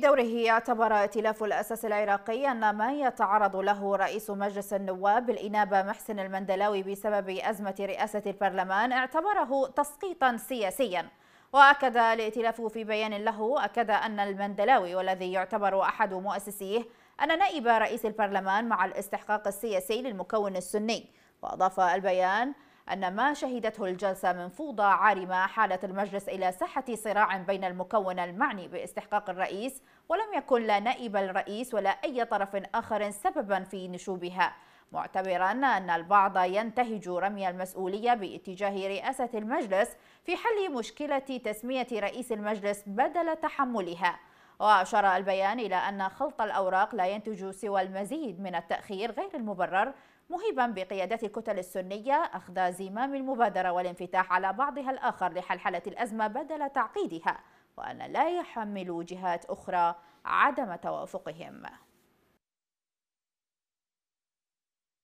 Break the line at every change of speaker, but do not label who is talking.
في دوره اعتبر ائتلاف الأساس العراقي أن ما يتعرض له رئيس مجلس النواب بالإنابة محسن المندلاوي بسبب أزمة رئاسة البرلمان اعتبره تسقيطا سياسيا وأكد الائتلاف في بيان له أكد أن المندلاوي والذي يعتبر أحد مؤسسيه أن نائب رئيس البرلمان مع الاستحقاق السياسي للمكون السني وأضاف البيان أن ما شهدته الجلسة من فوضى عارمة حالت المجلس إلى ساحة صراع بين المكون المعني باستحقاق الرئيس ولم يكن لا نائب الرئيس ولا أي طرف آخر سببا في نشوبها معتبرا أن البعض ينتهج رمي المسؤولية باتجاه رئاسة المجلس في حل مشكلة تسمية رئيس المجلس بدل تحملها وأشار البيان إلى أن خلط الأوراق لا ينتج سوى المزيد من التأخير غير المبرر مهيبا بقيادة الكتل السنية أخذ زمام المبادرة والانفتاح على بعضها الآخر لحلحلة الأزمة بدل تعقيدها وأن لا يحمل جهات أخرى عدم توافقهم